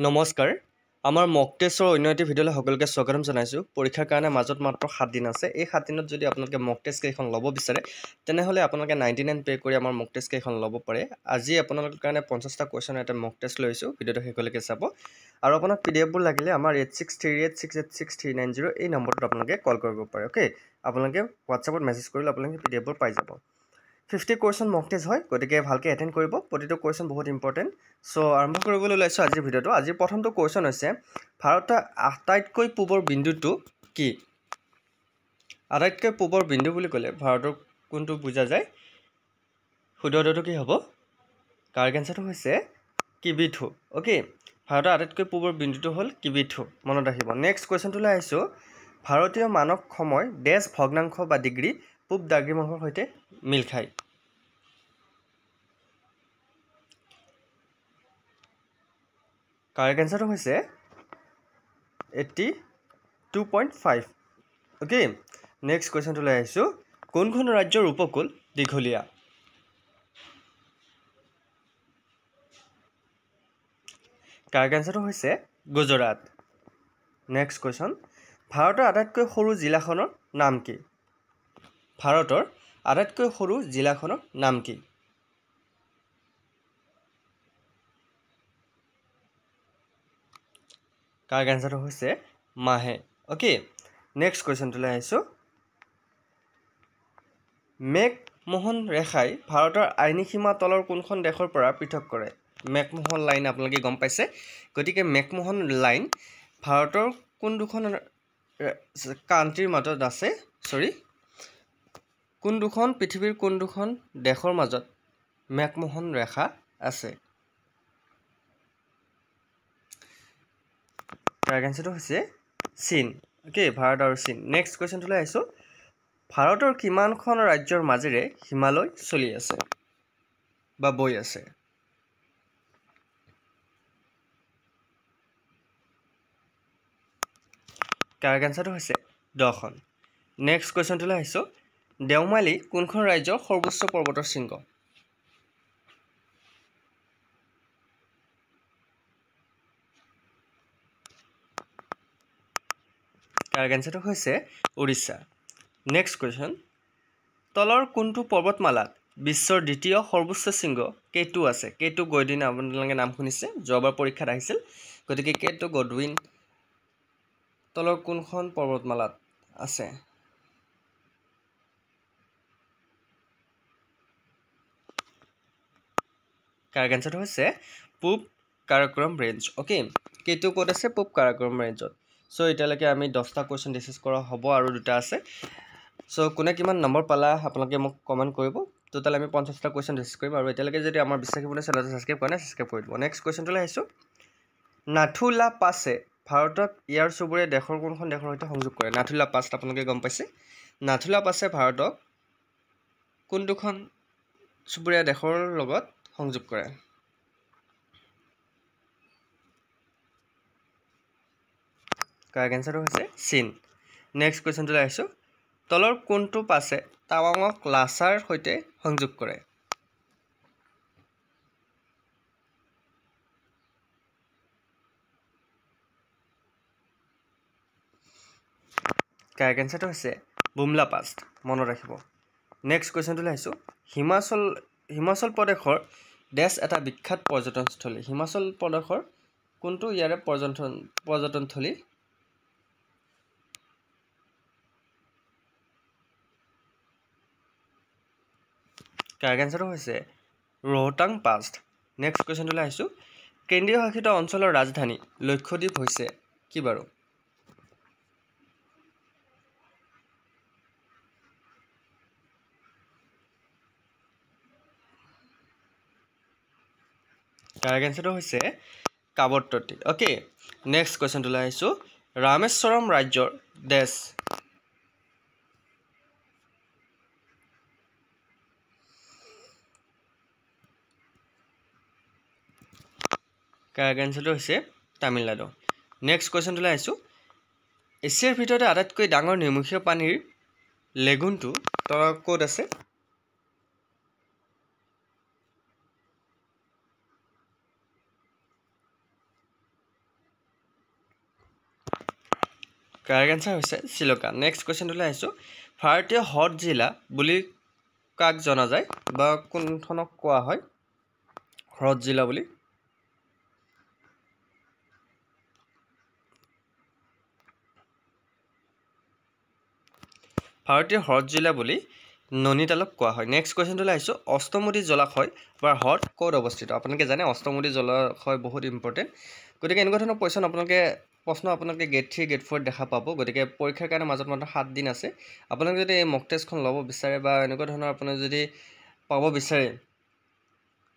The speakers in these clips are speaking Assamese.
নমস্কাৰ আমাৰ মক টেষ্টৰ অন্য এটি ভিডিঅ'লৈ সকলোকে স্বাগতম জনাইছোঁ পৰীক্ষাৰ কাৰণে মাজত মাত্ৰ সাতদিন আছে এই সাতদিনত যদি আপোনালোকে মক টেষ্ট কেইখন ল'ব বিচাৰে তেনেহ'লে আপোনালোকে নাইণ্টি নাইন পে' কৰি আমাৰ মক কেইখন ল'ব পাৰে আজি আপোনালোকৰ কাৰণে পঞ্চাছটা কুৱেশ্যন এটা মক টেষ্ট লৈছোঁ ভিডিঅ'টো শেষলৈকে চাব আৰু আপোনাক পি ডি এফবোৰ লাগিলে আমাৰ eight six three eight six eight six three nine zero' এই নম্বৰটোত আপোনালোকে কল কৰিব পাৰে অ'কে আপোনালোকে হোৱাটছআপত মেছেজ কৰিলে আপোনালোকে পি ডি এফবোৰ পাই যাব ফিফটি কুৱেশ্যন মক টেষ্ট হয় গতিকে ভালকৈ এটেণ্ড কৰিব প্ৰতিটো কুৱেশ্যন বহুত ইম্পৰ্টেণ্ট চ' আৰম্ভ কৰিবলৈ ওলাইছোঁ আজিৰ ভিডিঅ'টো আজিৰ প্ৰথমটো কুৱেশ্যন হৈছে ভাৰতৰ আটাইতকৈ পূবৰ বিন্দুটো কি আটাইতকৈ পূবৰ বিন্দু বুলি ক'লে ভাৰতৰ কোনটো বুজা যায় সুদৰটো কি হ'ব কাৰ্ক এঞ্চাৰটো হৈছে কিবিথু অ'কে ভাৰতৰ আটাইতকৈ পূবৰ বিন্দুটো হ'ল কিবিথু মনত ৰাখিব নেক্সট কুৱেশ্যনটোলৈ আহিছোঁ ভাৰতীয় মানৱ সময় ডেছ ভগ্নাংশ বা ডিগ্ৰী পূব ডাগ্ৰিমুখৰ সৈতে মিল খায় কাৰেক্ট এনচাৰটো হৈছে eighty two point five okay next কুৱেশ্যনটোলৈ আহিছোঁ কোনখন ৰাজ্যৰ উপকূল দীঘলীয়া কাৰেক্ট এনচাৰটো হৈছে গুজৰাট নেক্সট কুৱেশ্যন ভাৰতৰ আটাইতকৈ সৰু জিলাখনৰ নাম কি ভাৰতৰ আটাইতকৈ সৰু জিলাখনৰ নাম কি কাৰ এঞ্চাৰটো হৈছে মাহে অ'কে নেক্সট কুৱেশ্যনটোলৈ আহিছোঁ মেকমোহন ৰেখাই ভাৰতৰ আইনী সীমা তলৰ কোনখন দেশৰ পৰা পৃথক কৰে মেকমোহন লাইন আপোনালোকে গম পাইছে গতিকে মেকমোহন লাইন ভাৰতৰ কোন দুখন কাণ্ট্ৰিৰ মাজত আছে চৰি কোন দুখন পৃথিৱীৰ কোন দুখন দেশৰ মাজত মেকমোহন ৰেখা আছে ৰাইট কেঞ্চাৰটো হৈছে চীন অ'কে ভাৰত আৰু চীন নেক্সট কুৱেশ্যনটোলৈ আহিছোঁ ভাৰতৰ কিমানখন ৰাজ্যৰ মাজেৰে হিমালয় চলি আছে বা বৈ আছে কাৰ কেঞ্চাৰটো হৈছে দহখন নেক্সট কুৱেশ্যনটোলৈ আহিছোঁ দেওমালী কোনখন ৰাজ্যৰ সৰ্বোচ্চ পৰ্বতৰ শৃংগ কাৰ এনচাৰটো হৈছে উৰিষ্যা নেক্সট কুৱেশ্যন তলৰ কোনটো পৰ্বতমালাত বিশ্বৰ দ্বিতীয় সৰ্বোচ্চ শৃংগ কেইটো আছে কেইটো গৈদিন আপোনালোকে নাম শুনিছে যোৱাবাৰ পৰীক্ষাত আহিছিল গতিকে কেইটো গডৱিন তলৰ কোনখন পৰ্বতমালাত আছে কাৰেক্ট এনচাৰটো হৈছে পূব কাৰাক্ৰম ৰেঞ্জ অ'কে কেইটো ক'ত আছে পূব কাৰাক্ৰম ৰেঞ্জত চ' এতিয়ালৈকে আমি দহটা কুৱেশ্যন ডিচকাছ কৰা হ'ব আৰু দুটা আছে চ' কোনে কিমান নম্বৰ পালা আপোনালোকে মোক কমেণ্ট কৰিব টোটেল আমি পঞ্চাছটা কুৱেশ্যন ডিচকাছ কৰিম আৰু এতিয়ালৈকে যদি আমাৰ বিশ্বাসী বনাই চেনেলটো ছাবস্ক্ৰাইব কৰা নাই ছাবস্ক্ৰাইব কৰি দিব নেক্সট কুৱেশ্যনটোলৈ আহিছোঁ নাথুলা পাছে ভাৰতত ইয়াৰ চুবুৰীয়া দেশৰ কোনখন দেশৰ সৈতে সংযোগ কৰে নাথুলা পাছ আপোনালোকে গম পাইছে নাথুলা পাছে ভাৰতক কোনটোখন চুবুৰীয়া দেশৰ লগত সংযোগ কৰে কাৰেক্ট এনচাৰটো হৈছে চীন নেক্সট কুৱেশ্যনটোলৈ আহিছোঁ তলৰ কোনটো পাছে টাৱাঙক লাচাৰ সৈতে সংযোগ কৰে কাৰেক্ট এনচাৰটো হৈছে বুমলা পাষ্ট মনত ৰাখিব নেক্সট কুৱেশ্যনটোলৈ আহিছোঁ হিমাচল হিমাচল প্ৰদেশৰ দেশ এটা বিখ্যাত পৰ্যটনস্থলী হিমাচল প্ৰদেশৰ কোনটো ইয়াৰে পৰ্যটন পৰ্যটনস্থলী কাৰেক্ট এঞ্চাৰটো হৈছে ৰোহটাং পাষ্ট নেক্সট কুৱেশ্যনটোলৈ আহিছোঁ কেন্দ্ৰীয় শাসিত অঞ্চলৰ ৰাজধানী লক্ষ্যদ্বীপ হৈছে কি বাৰু কাৰেক্ট এনচাৰটো হৈছে কাবৰ্তটি অ'কে নেক্সট কুৱেশ্যনটো কুৱেশ্যনটোলৈ আহিছোঁ ৰামেশ্বৰম ৰাজ্যৰ দেশ কাৰেক্ট এনচাৰটো হৈছে তামিলনাডু নেক্সট কুৱেশ্যনটো কুৱেশ্যনটোলৈ আহিছোঁ এছিয়াৰ ভিতৰতে আটাইতকৈ ডাঙৰ নিমুখীয়া পানীৰ লেগুনটো তাৰ ক'ত আছে কাৰেক্ট এনচাৰ হৈছে শ্ৰীলংকা নেক্সট কুৱেশ্যনটোলৈ আহিছোঁ ভাৰতীয় হ্ৰদ জিলা বুলি কাক জনা যায় বা কোনখনক কোৱা হয় হ্ৰদ জিলা বুলি ভাৰতীয় হ্ৰদ জিলা বুলি ননিতালক কোৱা হয় নেক্সট কুৱেশ্যনটোলৈ আহিছোঁ অষ্টমুদী জলাশয় বা হ্ৰদ ক'ত অৱস্থিত আপোনালোকে জানে অষ্টমুদী জলাশয় বহুত ইম্পৰ্টেণ্ট গতিকে এনেকুৱা ধৰণৰ কুৱেশ্যন আপোনালোকে প্ৰশ্ন আপোনালোকে গেট থ্ৰী গেট ফ'ৰত দেখা পাব গতিকে পৰীক্ষাৰ কাৰণে মাজত মাত্ৰ সাত দিন আছে আপোনালোকে যদি এই মক টেষ্টখন ল'ব বিচাৰে বা এনেকুৱা ধৰণৰ আপুনি যদি পাব বিচাৰে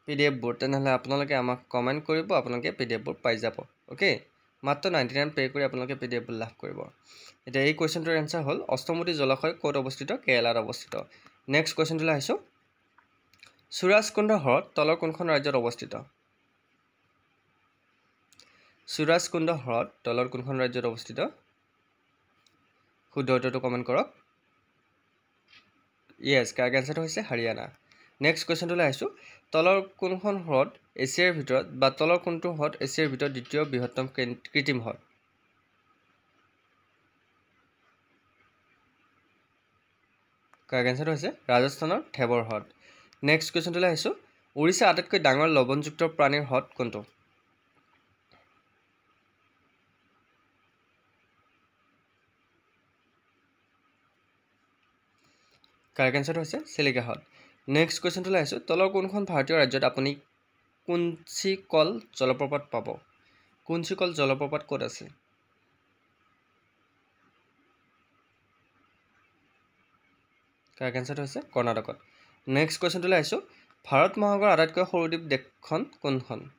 পি ডি এফবোৰ তেনেহ'লে আপোনালোকে আমাক কমেণ্ট কৰিব আপোনালোকে পি ডি এফবোৰ পাই যাব অ'কে মাত্ৰ নাইণ্টি নাইন পে' কৰি আপোনালোকে পি ডি এফবোৰ লাভ কৰিব এতিয়া এই কুৱেশ্যনটোৰ এনচাৰ হ'ল অষ্টমতী জলাশয় ক'ত অৱস্থিত কেৰেলাত অৱস্থিত নেক্সট কুৱেশ্যনটোলৈ আহিছোঁ সুৰাজকুণ্ড হ্ৰদ তলৰ কোনখন ৰাজ্যত অৱস্থিত সুৰাজকুণ্ড হ্ৰদ তলৰ কোনখন ৰাজ্যত অৱস্থিত শুদ্ধ উত্তৰটো কমেণ্ট কৰক য়েছ কাৰ এঞ্চাৰটো হৈছে হাৰিয়ানা নেক্সট কুৱেশ্যনটোলৈ আহিছোঁ তলৰ কোনখন হ্ৰদ এছিয়াৰ ভিতৰত বা তলৰ কোনটো হ্ৰদ এছিয়াৰ ভিতৰত দ্বিতীয় বৃহত্তম কৃত্ৰিম হ্ৰদ কাৰ এঞ্চাৰটো হৈছে ৰাজস্থানৰ থেবৰ হ্ৰদ নেক্সট কুৱেশ্যনটোলৈ আহিছোঁ উৰিষ্যাৰ আটাইতকৈ ডাঙৰ লৱণযুক্ত প্ৰাণীৰ হ্ৰদ কোনটো কাৰেক্ট এনচাৰটো হৈছে চিলিকা হ্ৰদ নেক্সট কুৱেশ্যনটোলৈ আহিছোঁ তলৰ কোনখন ভাৰতীয় ৰাজ্যত আপুনি কুঞ্চিকল জলপ্ৰপাত পাব কুঞ্চিকল জলপ্ৰপাত ক'ত আছে কাৰেক্ট এনচাৰটো হৈছে কৰ্ণাটকত নেক্সট কুৱেশ্যনটোলৈ আহিছোঁ ভাৰত মহাসাগৰৰ আটাইতকৈ সৰু দ্বীপ দেশখন কোনখন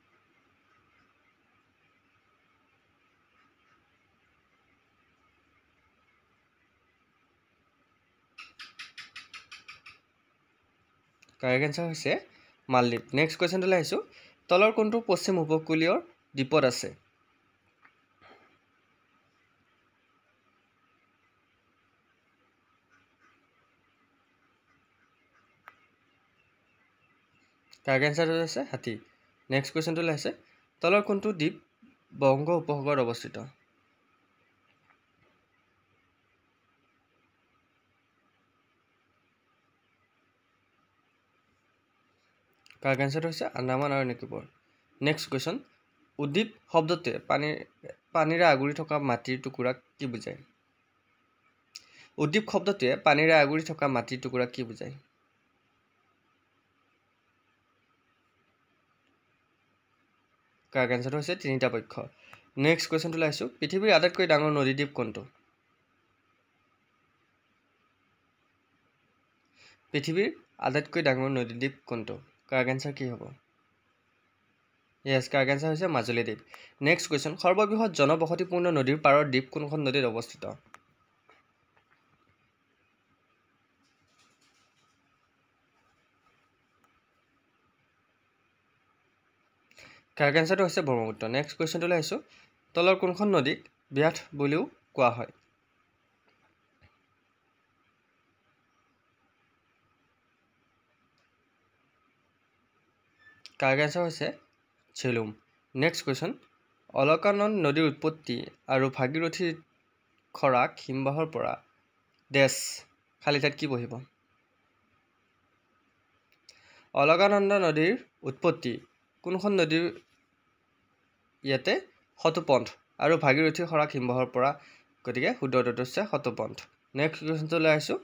কাৰেক্ট এনচাৰ হৈছে মালদ্বীপ নেক্সট কুৱেশ্যনটোলৈ আহিছোঁ তলৰ কোনটো পশ্চিম উপকূলীয়ৰ দ্বীপত আছে কাৰেক্ট এনচাৰটো আছে হাতী নেক্সট কুৱেশ্যনটোলৈ আহিছে তলৰ কোনটো দ্বীপ বংগ উপসাগৰত অৱস্থিত কাৰ্ক এনচাৰটো হৈছে আন্দামান আৰু নিকোবৰ নেক্সট কুৱেশ্যন উদ্বীপ শব্দটোৱে পানীৰ পানীৰে আগুৰি থকা মাটিৰ টুকুৰাক কি বুজায় উদ্বীপ শব্দটোৱে পানীৰে আগুৰি থকা মাটিৰ টুকুৰাক কি বুজায় কাৰ্ক এনচাৰটো হৈছে তিনিটা পক্ষ নেক্সট কুৱেশ্যনটো লাগিছোঁ পৃথিৱীৰ আটাইতকৈ ডাঙৰ নদীদ্বীপ কোনটো পৃথিৱীৰ আটাইতকৈ ডাঙৰ নদীদ্বীপ কোনটো কাৰ্ক এঞ্চাৰ কি হ'ব য়েছ কাৰ্ক এঞ্চাৰ হৈছে মাজুলী দ্বীপ নেক্সট কুৱেশ্যন সৰ্ববৃহৎ জনবসতিপূৰ্ণ নদীৰ পাৰৰ দ্বীপ কোনখন নদীত অৱস্থিত কাৰ্ক এঞ্চাৰটো হৈছে ব্ৰহ্মপুত্ৰ নেক্সট কুৱেশ্যনটোলৈ আহিছোঁ তলৰ কোনখন নদীক ব্যাথ বুলিও কোৱা হয় কাৰ এঞ্চাৰ হৈছে ঝেলুম নেক্সট কুৱেশ্যন অলকানন্দ নদীৰ উৎপত্তি আৰু ভাগীৰথী খৰাক হিমবাহৰ পৰা ডেচ খালী ঠাইত কি বহিব অলকানন্দ নদীৰ উৎপত্তি কোনখন নদীৰ ইয়াতে শতুপন্থ আৰু ভাগীৰথী খৰাক হিমবাহৰ পৰা গতিকে শুদ্ধ উত্তৰটো হৈছে শতুপন্থ নেক্সট কুৱেশ্যনটোলৈ আহিছোঁ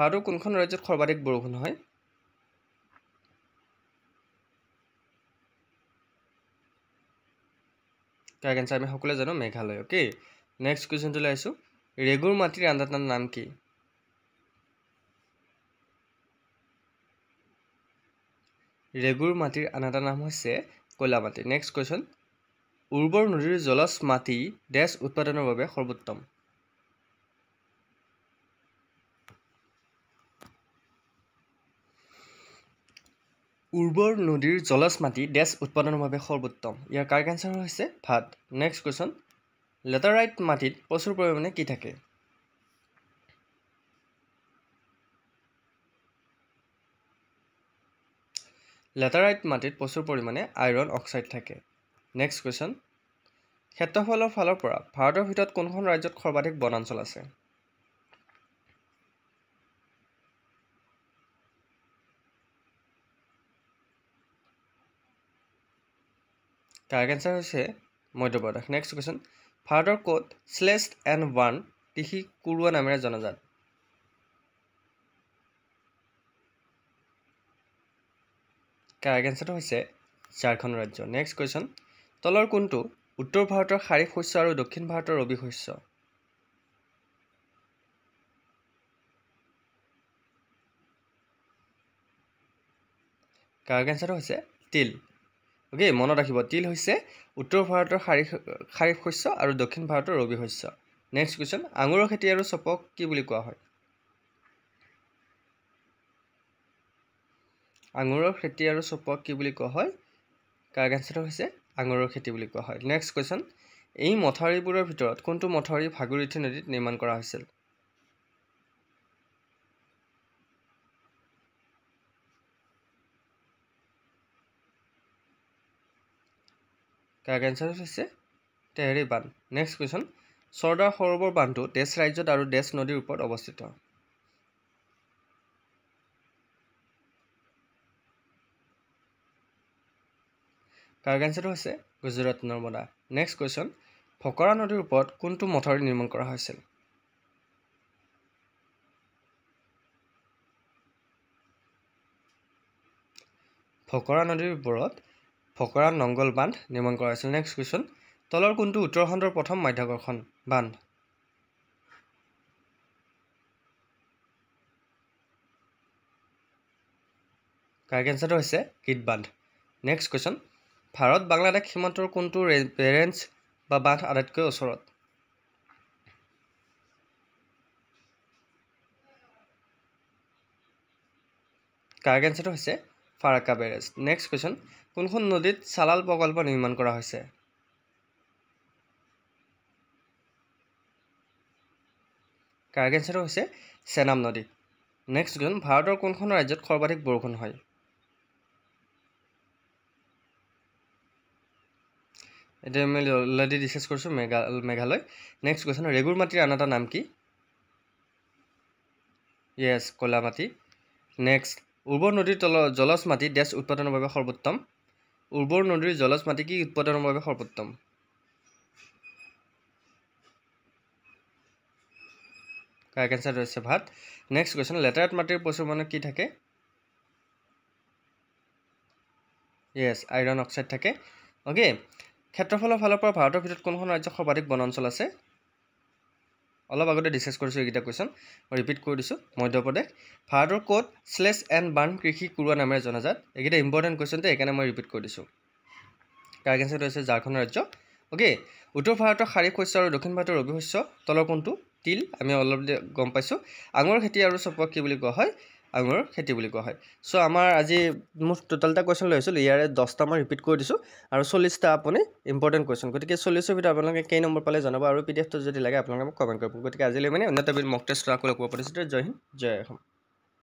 ভাৰতৰ কোনখন ৰাজ্যত সৰ্বাধিক বৰষুণ হয় কাৰেণ্ট আমি সকলোৱে জানো মেঘালয় অ'কে নেক্সট কুৱেশ্যনটোলৈ আহিছোঁ ৰেগুৰ মাটিৰ আন্দাতনাৰ নাম কি ৰেগুৰ মাটিৰ আনাতা নাম হৈছে কয়লা মাটি নেক্সট কুৱেশ্যন উৰ্বৰ নদীৰ জলজ মাটি ডেছ উৎপাদনৰ বাবে সৰ্বোত্তম উৰ্বৰ নদীৰ জলজ মাটি ডেচ উৎপাদনৰ বাবে সৰ্বোত্তম ইয়াৰ কাৰ্ক এঞ্চাৰ হৈছে ভাত নেক্সট কুৱেশ্যন লেটাৰাইট মাটিত প্ৰচুৰ পৰিমাণে কি থাকে লেটাৰাইট মাটিত প্ৰচুৰ পৰিমাণে আইৰণ অক্সাইড থাকে নেক্সট কুৱেশ্যন ক্ষেত্ৰফলৰ ফালৰ পৰা ভাৰতৰ ভিতৰত কোনখন ৰাজ্যত সৰ্বাধিক বনাঞ্চল আছে কাৰেক্ট এনচাৰ হৈছে মধ্যপ্ৰদেশ নেক্সট কুৱেশ্যন ভাৰতৰ ক'ত শ্লেষ্ট এণ্ড ৱান কৃষি কুৰুৱা নামেৰে জনাজাত কাৰেক্ট এনচাৰটো হৈছে ঝাৰখণ্ড ৰাজ্য নেক্সট কুৱেশ্যন তলৰ কোনটো উত্তৰ ভাৰতৰ খাৰিফ শস্য আৰু দক্ষিণ ভাৰতৰ ৰবি শস্য কাৰেক্ট এনচাৰটো হৈছে তিল অ'কে মনত ৰাখিব তিল হৈছে উত্তৰ ভাৰতৰ খাৰিফ খাৰিফ শস্য আৰু দক্ষিণ ভাৰতৰ ৰবি শস্য নেক্সট কুৱেশ্যন আঙুৰৰ খেতি আৰু চপক কি বুলি কোৱা হয় আঙুৰৰ খেতি আৰু চপক কি বুলি কোৱা হয় কাৰ এঞ্চাৰটো হৈছে আঙুৰৰ খেতি বুলি কোৱা হয় নেক্সট কুৱেশ্যন এই মথাউৰিবোৰৰ ভিতৰত কোনটো মথাউৰি ভাগৰুঠি নদীত নিৰ্মাণ কৰা হৈছিল কাৰ এঞ্চাৰ হৈছে তেহেৰী বান্ধ নেক্সট কুৱেশ্যন চৰ্দাৰ সৰোবৰ বান্ধটো দেশ ৰাজ্যত আৰু দেশ নদীৰ ওপৰত অৱস্থিত কাৰ এঞ্চাৰটো হৈছে গুজৰাট নৰ্মদা নেক্সট কুৱেশ্যন ফকৰা নদীৰ ওপৰত কোনটো মথৰি নিৰ্মাণ কৰা হৈছিল ফকৰা নদীৰ ওপৰত ফকৰা নংগল বান্ধ নিৰ্মাণ কৰা হৈছিল নেক্সট কুৱেশ্যন তলৰ কোনটো উত্তৰাখণ্ডৰ প্ৰথম মাধ্যাকৰ্ষণ বান্ধ কাৰেক্ট এনচাৰটো হৈছে কিট বান্ধ নেক্সট কুৱেশ্যন ভাৰত বাংলাদেশ সীমান্তৰ কোনটো ৰেঞ্জ বা বান্ধ আটাইতকৈ ওচৰত কাৰেক্ট এনচাৰটো হৈছে ফাৰাকা বেৰেজ নেক্সট কুৱেশ্যন কোনখন নদীত চালাল প্ৰকল্প নিৰ্মাণ কৰা হৈছে কাৰ্গ এঞ্চাৰটো হৈছে চেনাম নদী নেক্সট কুৱেশ্যন ভাৰতৰ কোনখন ৰাজ্যত সৰ্বাধিক বৰষুণ হয় এতিয়া আমি অলৰেডি ডিচকাছ কৰিছোঁ মেঘা মেঘালয় নেক্সট কুৱেশ্যন ৰেগুৰ মাটিৰ আন এটা নাম কি য়েছ ক'লা মাটি নেক্সট উৰ্বৰ নদীৰ তলৰ জলজ মাটি ডেছ উৎপাদনৰ বাবে সৰ্বোত্তম উৰ্বৰ নদীৰ জলজ মাটি কি উৎপাদনৰ বাবে সৰ্বোত্তম কাৰেক্ট এনচাৰটো হৈছে ভাত নেক্সট কুৱেশ্যন লেটাৰেট মাটিৰ প্ৰচুৰমানে কি থাকে য়েছ আইৰণ অক্সাইড থাকে অ'কে ক্ষেত্ৰফলৰ ফালৰ পৰা ভাৰতৰ ভিতৰত কোনখন ৰাজ্যৰ সৰ্বাধিক বনাঞ্চল আছে অলপ আগতে ডিছকাছ কৰিছোঁ এইকেইটা কুৱেশ্যন মই ৰিপিট কৰি দিছোঁ মধ্যপ্ৰদেশ ভাৰতৰ ক'ত শ্লেচ এণ্ড বাৰ্ণ কৃষি কৰোৱা নামেৰে জনাজাত এইকেইটা ইম্পৰ্টেণ্ট কুৱেশ্যনটো সেইকাৰণে মই ৰিপিট কৰি দিছোঁ কাৰ কেঞ্চাৰটো হৈছে ঝাৰখণ্ড ৰাজ্য অ'কে উত্তৰ ভাৰতৰ শাৰী শস্য আৰু দক্ষিণ ভাৰতৰ ৰবি শস্য তলৰ কোনটো তিল আমি অলপ গম পাইছোঁ আঙৰ খেতি আৰু চপোৱা কি বুলি কোৱা হয় আঙুৰৰ খেতি বুলি কোৱা হয় চ' আমাৰ আজি মোৰ এটা কুৱেশ্যন লৈ আছিলোঁ ইয়াৰে দহটা মই ৰিপিট কৰি দিছোঁ আৰু চল্লিছটা আপুনি ইম্পৰ্টেণ্ট কুৱেশ্যন গতিকে চল্লিছৰ ভিতৰত আপোনালোকে কেই নম্বৰ পালে জনাব আৰু পি ডি এফটো যদি লাগে আপোনালোকে মোক কমেণ্ট কৰিব গতিকে আজিলৈ মানে উন্নত মক টেষ্ট আকৌ ক'ব পাৰিছোঁ জয় হিন্দ জয় অসম